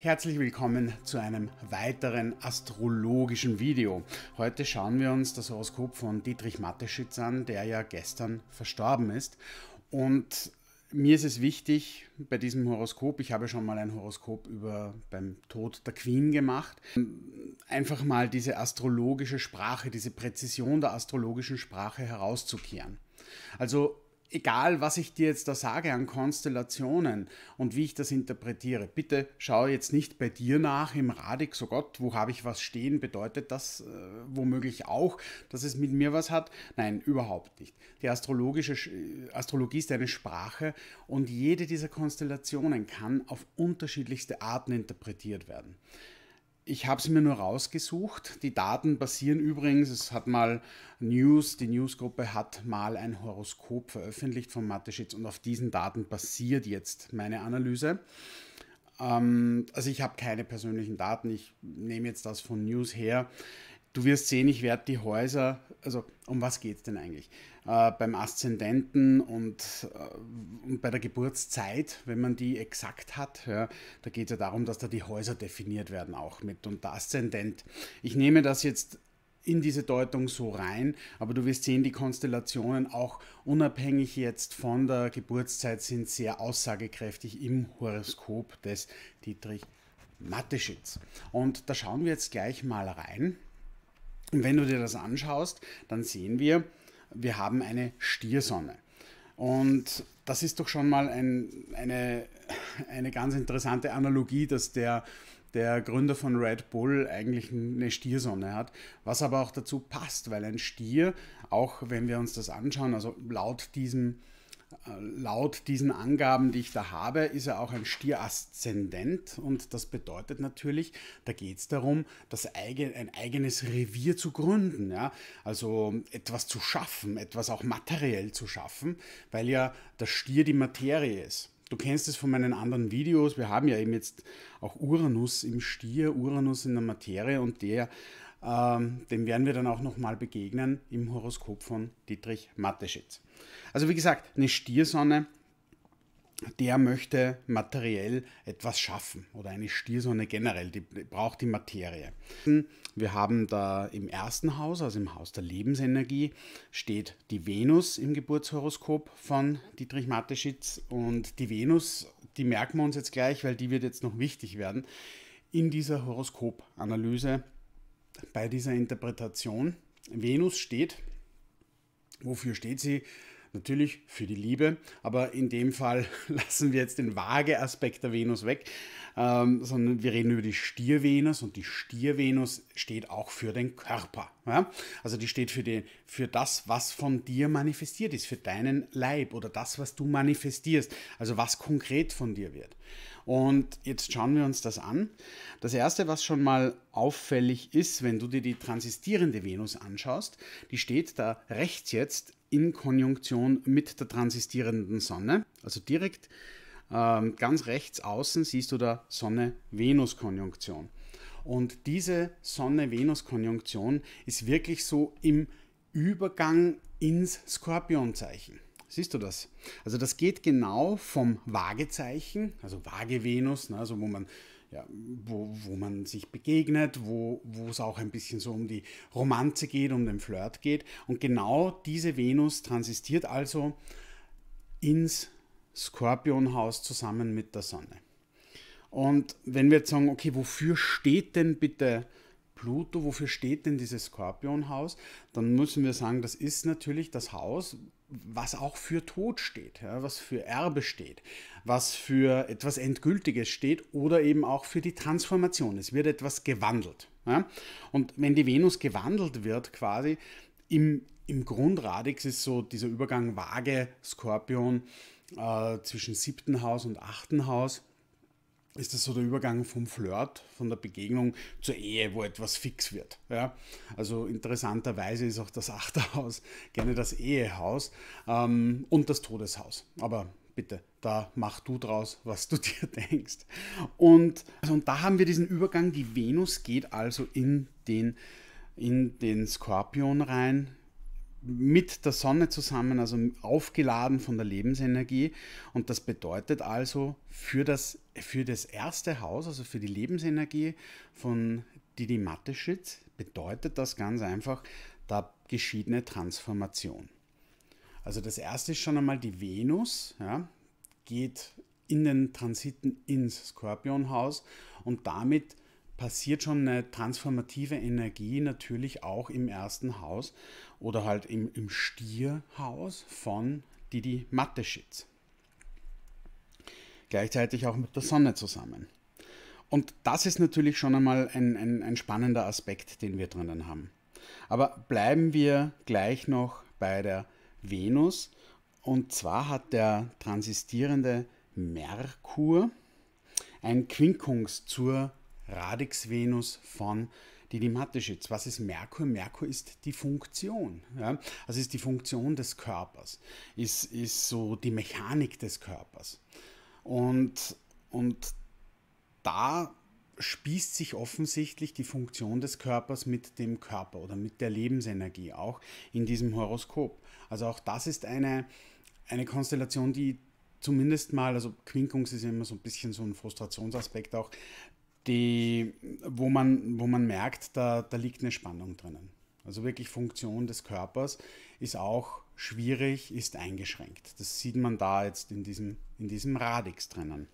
Herzlich willkommen zu einem weiteren astrologischen Video. Heute schauen wir uns das Horoskop von Dietrich Mateschitz an, der ja gestern verstorben ist. Und mir ist es wichtig bei diesem Horoskop, ich habe schon mal ein Horoskop über beim Tod der Queen gemacht, einfach mal diese astrologische Sprache, diese Präzision der astrologischen Sprache herauszukehren. Also egal was ich dir jetzt da sage an Konstellationen und wie ich das interpretiere, bitte schau jetzt nicht bei dir nach im Radix, so oh Gott, wo habe ich was stehen, bedeutet das äh, womöglich auch, dass es mit mir was hat? Nein, überhaupt nicht. Die astrologische äh, Astrologie ist eine Sprache und jede dieser Konstellationen kann auf unterschiedlichste Arten interpretiert werden. Ich habe es mir nur rausgesucht. Die Daten basieren übrigens, es hat mal News, die Newsgruppe hat mal ein Horoskop veröffentlicht von Mateschitz und auf diesen Daten basiert jetzt meine Analyse. Ähm, also ich habe keine persönlichen Daten, ich nehme jetzt das von News her du wirst sehen, ich werde die Häuser, also um was geht es denn eigentlich? Äh, beim Aszendenten und, äh, und, bei der Geburtszeit, wenn man die exakt hat, ja, da geht es ja darum, dass da die Häuser definiert werden auch mit und der Aszendent. Ich nehme das jetzt in diese Deutung so rein, aber du wirst sehen, die Konstellationen auch unabhängig jetzt von der Geburtszeit sind sehr aussagekräftig im Horoskop des Dietrich Mateschitz. Und da schauen wir jetzt gleich mal rein. Und wenn du dir das anschaust, dann sehen wir, wir haben eine Stiersonne. Und das ist doch schon mal ein, eine, eine ganz interessante Analogie, dass der, der Gründer von Red Bull eigentlich eine Stiersonne hat, was aber auch dazu passt, weil ein Stier, auch wenn wir uns das anschauen, also laut diesem äh, laut diesen Angaben, die ich da habe, ist er auch ein Stier-Aszendent und das bedeutet natürlich, da geht es darum, das eigen, ein eigenes Revier zu gründen, ja? also etwas zu schaffen, etwas auch materiell zu schaffen, weil ja der Stier die Materie ist. Du kennst es von meinen anderen Videos, wir haben ja eben jetzt auch Uranus im Stier, Uranus in der Materie und der ähm, dem werden wir dann auch nochmal begegnen im Horoskop von Dietrich Mateschitz. Also wie gesagt, eine Stiersonne, der möchte materiell etwas schaffen oder eine Stiersonne generell, die braucht die Materie. Wir haben da im ersten Haus, also im Haus der Lebensenergie, steht die Venus im Geburtshoroskop von Dietrich Mateschitz und die Venus, die merken wir uns jetzt gleich, weil die wird jetzt noch wichtig werden in dieser Horoskopanalyse bei dieser Interpretation. Venus steht, wofür steht sie? Natürlich für die Liebe, aber in dem Fall lassen wir jetzt den vage Aspekt der Venus weg, ähm, sondern wir reden über die Stier-Venus und die Stier-Venus steht auch für den Körper. Ja? Also die steht für, den, für das, was von dir manifestiert ist, für deinen Leib oder das, was du manifestierst, also was konkret von dir wird. Und jetzt schauen wir uns das an. Das erste, was schon mal auffällig ist, wenn du dir die transistierende Venus anschaust, die steht da rechts jetzt in Konjunktion mit der transistierenden Sonne, also direkt ähm, ganz rechts außen siehst du da Sonne-Venus-Konjunktion. Und diese Sonne-Venus-Konjunktion ist wirklich so im Übergang ins Skorpionzeichen. Siehst du das? Also das geht genau vom Waagezeichen, also Waage Venus, ne, also wo man ja, wo, wo man sich begegnet, wo, wo es auch ein bisschen so um die Romanze geht, um den Flirt geht. Und genau diese Venus transistiert also ins Skorpionhaus zusammen mit der Sonne. Und wenn wir jetzt sagen, okay, wofür steht denn bitte Pluto, wofür steht denn dieses Skorpionhaus? Dann müssen wir sagen, das ist natürlich das Haus, was auch für Tod steht, ja, was für Erbe steht, was für etwas Endgültiges steht oder eben auch für die Transformation. Es wird etwas gewandelt. Ja. Und wenn die Venus gewandelt wird, quasi im, im Grundradix ist so dieser Übergang Waage, Skorpion äh, zwischen siebten Haus und achten Haus ist das so der Übergang vom Flirt, von der Begegnung zur Ehe, wo etwas fix wird. Ja? Also interessanterweise ist auch das Achterhaus gerne das Ehehaus ähm, und das Todeshaus. Aber bitte, da mach du draus, was du dir denkst. Und, also, und da haben wir diesen Übergang, die Venus geht also in den, in den Skorpion rein, mit der Sonne zusammen, also aufgeladen von der Lebensenergie. Und das bedeutet also für das, für das erste Haus, also für die Lebensenergie von Didi Mateschitz, bedeutet das ganz einfach, da geschieht eine Transformation. Also das erste ist schon einmal die Venus, ja, geht in den Transiten ins Skorpionhaus und damit passiert schon eine transformative Energie natürlich auch im ersten Haus oder halt im, im Stierhaus von Didi Mateschitz. Gleichzeitig auch mit der Sonne zusammen. Und das ist natürlich schon einmal ein, ein, ein spannender Aspekt, den wir drinnen haben. Aber bleiben wir gleich noch bei der Venus. Und zwar hat der transistierende Merkur ein Quinkungs zur Radix Venus von Didi Hatteschitz. Was ist Merkur? Merkur ist die Funktion. Ja? Also ist die Funktion des Körpers, ist, ist so die Mechanik des Körpers. Und, und da spießt sich offensichtlich die Funktion des Körpers mit dem Körper oder mit der Lebensenergie auch in diesem Horoskop. Also auch das ist eine, eine Konstellation, die zumindest mal, also Quinkung ist immer so ein bisschen so ein Frustrationsaspekt auch, die, wo, man, wo man merkt, da, da liegt eine Spannung drinnen. Also wirklich Funktion des Körpers ist auch schwierig, ist eingeschränkt. Das sieht man da jetzt in diesem, in diesem Radix drinnen.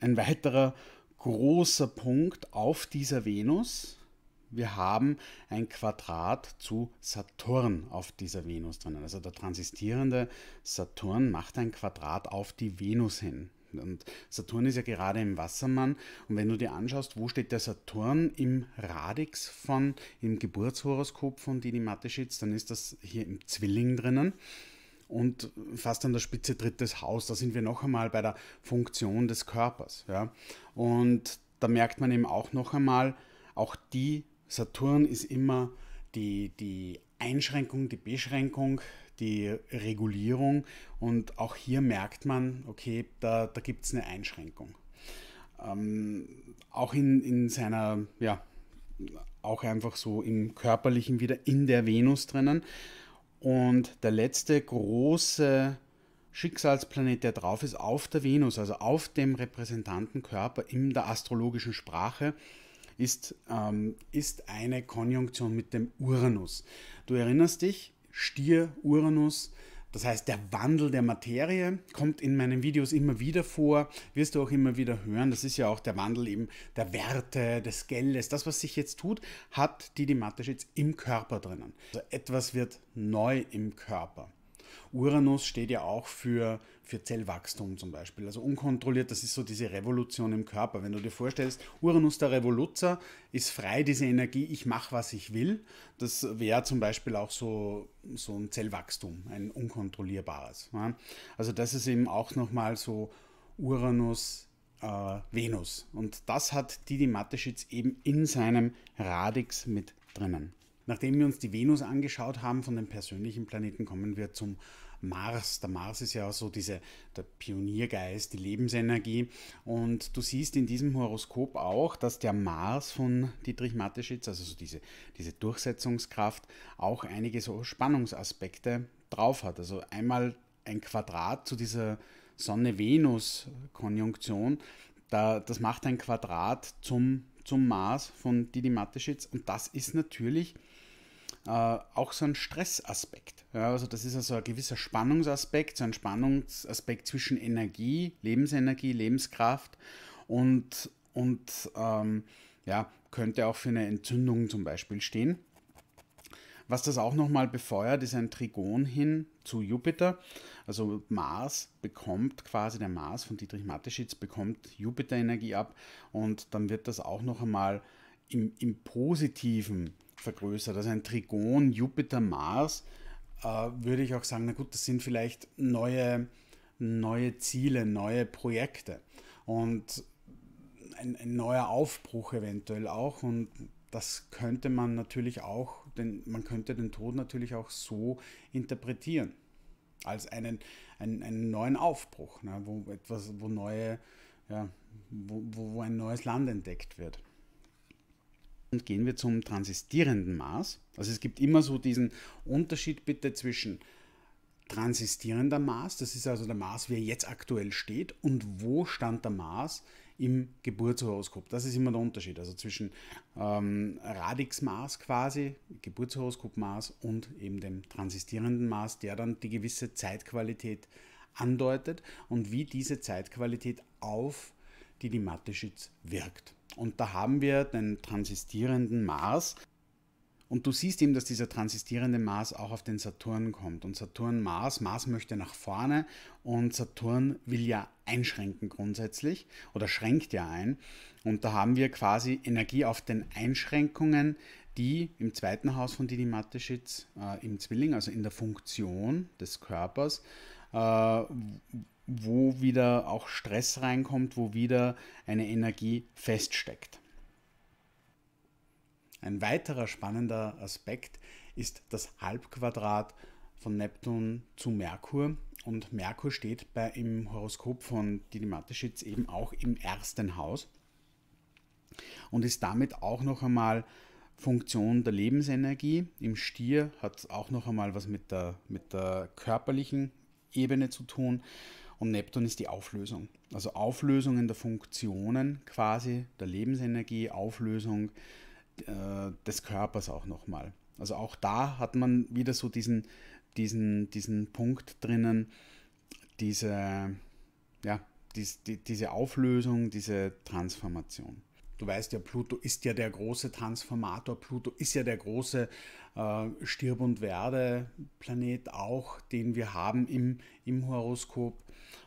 Ein weiterer großer Punkt auf dieser Venus. Wir haben ein Quadrat zu Saturn auf dieser Venus drinnen. Also der transistierende Saturn macht ein Quadrat auf die Venus hin. Und Saturn ist ja gerade im Wassermann. Und wenn du dir anschaust, wo steht der Saturn im Radix von, im Geburtshoroskop von Dini Mateschitz, dann ist das hier im Zwilling drinnen. Und fast an der Spitze drittes Haus, da sind wir noch einmal bei der Funktion des Körpers. Ja? Und da merkt man eben auch noch einmal, auch die Saturn ist immer die, die Einschränkung, die Beschränkung, die Regulierung. Und auch hier merkt man, okay, da, da gibt es eine Einschränkung. Ähm, auch in, in seiner, ja, auch einfach so im körperlichen wieder in der Venus drinnen. Und der letzte große Schicksalsplanet, der drauf ist, auf der Venus, also auf dem Repräsentantenkörper in der astrologischen Sprache, ist, ähm, ist eine Konjunktion mit dem Uranus. Du erinnerst dich, Stier, Uranus. Das heißt, der Wandel der Materie kommt in meinen Videos immer wieder vor, wirst du auch immer wieder hören. Das ist ja auch der Wandel eben der Werte, des Geldes. Das, was sich jetzt tut, hat die die jetzt im Körper drinnen. Also etwas wird neu im Körper. Uranus steht ja auch für, für Zellwachstum zum Beispiel. Also unkontrolliert, das ist so diese Revolution im Körper. Wenn du dir vorstellst, Uranus der Revoluzer ist frei, diese Energie, ich mache, was ich will. Das wäre zum Beispiel auch so, so ein Zellwachstum, ein unkontrollierbares. Also das ist eben auch nochmal so Uranus äh, Venus. Und das hat Didi Mateschitz eben in seinem Radix mit drinnen. Nachdem wir uns die Venus angeschaut haben, von den persönlichen Planeten kommen wir zum Mars. Der Mars ist ja auch so diese, der Pioniergeist, die Lebensenergie. Und du siehst in diesem Horoskop auch, dass der Mars von Dietrich Mateschitz, also so diese, diese Durchsetzungskraft, auch einige so Spannungsaspekte drauf hat. Also einmal ein Quadrat zu dieser Sonne-Venus-Konjunktion. Da, das macht ein Quadrat zum, zum Mars von Didi Mateschitz. Und das ist natürlich äh, auch so ein Stressaspekt. Ja, also das ist also ein gewisser Spannungsaspekt, so ein Spannungsaspekt zwischen Energie, Lebensenergie, Lebenskraft und, und ähm, ja, könnte auch für eine Entzündung zum Beispiel stehen. Was das auch nochmal befeuert, ist ein Trigon hin zu Jupiter. Also Mars bekommt quasi, der Mars von Dietrich Mateschitz bekommt Jupiter-Energie ab und dann wird das auch noch einmal im, im Positiven vergrößert. Also ein Trigon Jupiter-Mars äh, würde ich auch sagen, na gut, das sind vielleicht neue, neue Ziele, neue Projekte und ein, ein neuer Aufbruch eventuell auch. Und das könnte man natürlich auch, denn man könnte den Tod natürlich auch so interpretieren. Als einen, einen, einen neuen Aufbruch, ne, wo etwas, wo neue, ja, wo, wo, wo ein neues Land entdeckt wird. Und gehen wir zum transistierenden Maß. Also es gibt immer so diesen Unterschied bitte zwischen transistierender Maß, das ist also der Maß, wie er jetzt aktuell steht, und wo stand der Maß im Geburtshoroskop. Das ist immer der Unterschied, also zwischen ähm, Radixmaß quasi, geburtshoroskop Geburtshoroskopmaß und eben dem transistierenden Maß, der dann die gewisse Zeitqualität andeutet und wie diese Zeitqualität auf die die mathe wirkt. Und da haben wir den transistierenden Mars. Und du siehst eben, dass dieser transistierende Mars auch auf den Saturn kommt. Und Saturn Mars, Mars möchte nach vorne und Saturn will ja einschränken grundsätzlich oder schränkt ja ein. Und da haben wir quasi Energie auf den Einschränkungen, die im zweiten Haus von Didi Mateschitz äh, im Zwilling, also in der Funktion des Körpers, äh, wo wieder auch Stress reinkommt, wo wieder eine Energie feststeckt. Ein weiterer spannender Aspekt ist das Halbquadrat von Neptun zu Merkur. Und Merkur steht bei, im Horoskop von Didi Mateschitz eben auch im ersten Haus und ist damit auch noch einmal Funktion der Lebensenergie. Im Stier hat es auch noch einmal was mit der, mit der körperlichen Ebene zu tun und Neptun ist die Auflösung. Also Auflösungen der Funktionen quasi, der Lebensenergie, Auflösung äh, des Körpers auch nochmal. Also auch da hat man wieder so diesen, diesen, diesen Punkt drinnen, diese, ja, dies, die, diese Auflösung, diese Transformation. Du weißt ja, Pluto ist ja der große Transformator, Pluto ist ja der große äh, Stirb- und Werde-Planet auch, den wir haben im, im Horoskop.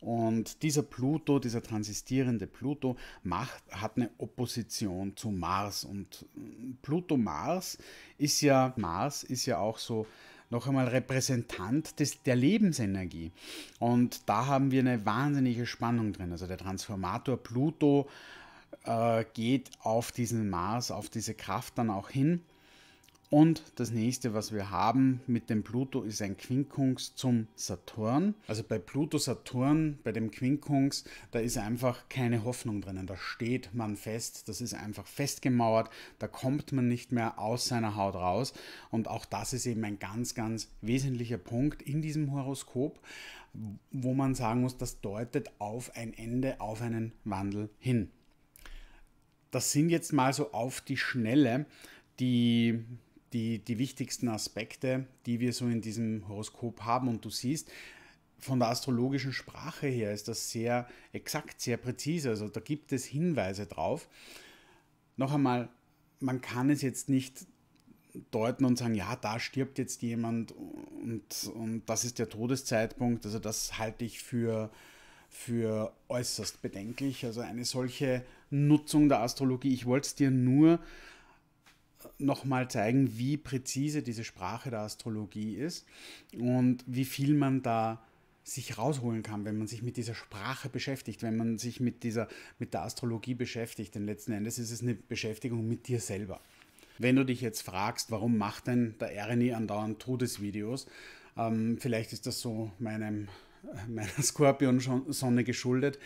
Und dieser Pluto, dieser transistierende Pluto, macht, hat eine Opposition zu Mars. Und äh, Pluto-Mars ist ja, Mars ist ja auch so noch einmal Repräsentant des, der Lebensenergie. Und da haben wir eine wahnsinnige Spannung drin. Also der Transformator Pluto äh, geht auf diesen Mars, auf diese Kraft dann auch hin. Und das nächste, was wir haben mit dem Pluto, ist ein Quinkunx zum Saturn. Also bei Pluto Saturn, bei dem Quinkunx, da ist einfach keine Hoffnung drinnen. Da steht man fest, das ist einfach festgemauert, da kommt man nicht mehr aus seiner Haut raus. Und auch das ist eben ein ganz, ganz wesentlicher Punkt in diesem Horoskop, wo man sagen muss, das deutet auf ein Ende, auf einen Wandel hin das sind jetzt mal so auf die Schnelle die, die, die wichtigsten Aspekte, die wir so in diesem Horoskop haben. Und du siehst, von der astrologischen Sprache her ist das sehr exakt, sehr präzise. Also da gibt es Hinweise drauf. Noch einmal, man kann es jetzt nicht deuten und sagen, ja, da stirbt jetzt jemand und, und das ist der Todeszeitpunkt. Also das halte ich für für äußerst bedenklich. Also eine solche Nutzung der Astrologie. Ich wollte es dir nur nochmal zeigen, wie präzise diese Sprache der Astrologie ist und wie viel man da sich rausholen kann, wenn man sich mit dieser Sprache beschäftigt, wenn man sich mit dieser mit der Astrologie beschäftigt, denn letzten Endes ist es eine Beschäftigung mit dir selber. Wenn du dich jetzt fragst, warum macht denn der Ereni andauernd Todesvideos, ähm, vielleicht ist das so meinem meiner Skorpion-Sonne geschuldet.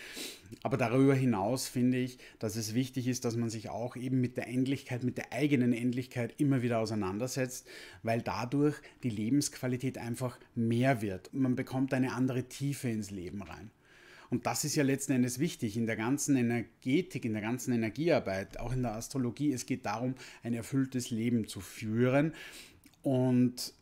Aber darüber hinaus finde ich, dass es wichtig ist, dass man sich auch eben mit der Endlichkeit, mit der eigenen Endlichkeit immer wieder auseinandersetzt, weil dadurch die Lebensqualität einfach mehr wird. Man bekommt eine andere Tiefe ins Leben rein. Und das ist ja letzten Endes wichtig in der ganzen Energetik, in der ganzen Energiearbeit, auch in der Astrologie. Es geht darum, ein erfülltes Leben zu führen. Und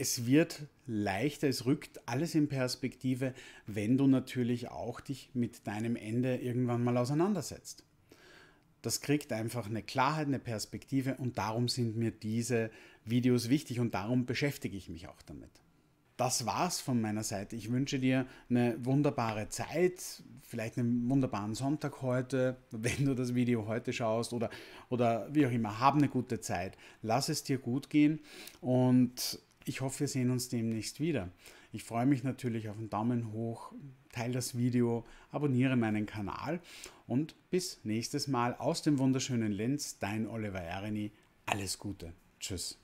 es wird leichter, es rückt alles in Perspektive, wenn du natürlich auch dich mit deinem Ende irgendwann mal auseinandersetzt. Das kriegt einfach eine Klarheit, eine Perspektive und darum sind mir diese Videos wichtig und darum beschäftige ich mich auch damit. Das war's von meiner Seite. Ich wünsche dir eine wunderbare Zeit, vielleicht einen wunderbaren Sonntag heute, wenn du das Video heute schaust oder, oder wie auch immer. Hab eine gute Zeit, lass es dir gut gehen und ich hoffe, wir sehen uns demnächst wieder. Ich freue mich natürlich auf einen Daumen hoch, teile das Video, abonniere meinen Kanal und bis nächstes Mal aus dem wunderschönen Linz, dein Oliver Erini. Alles Gute. Tschüss.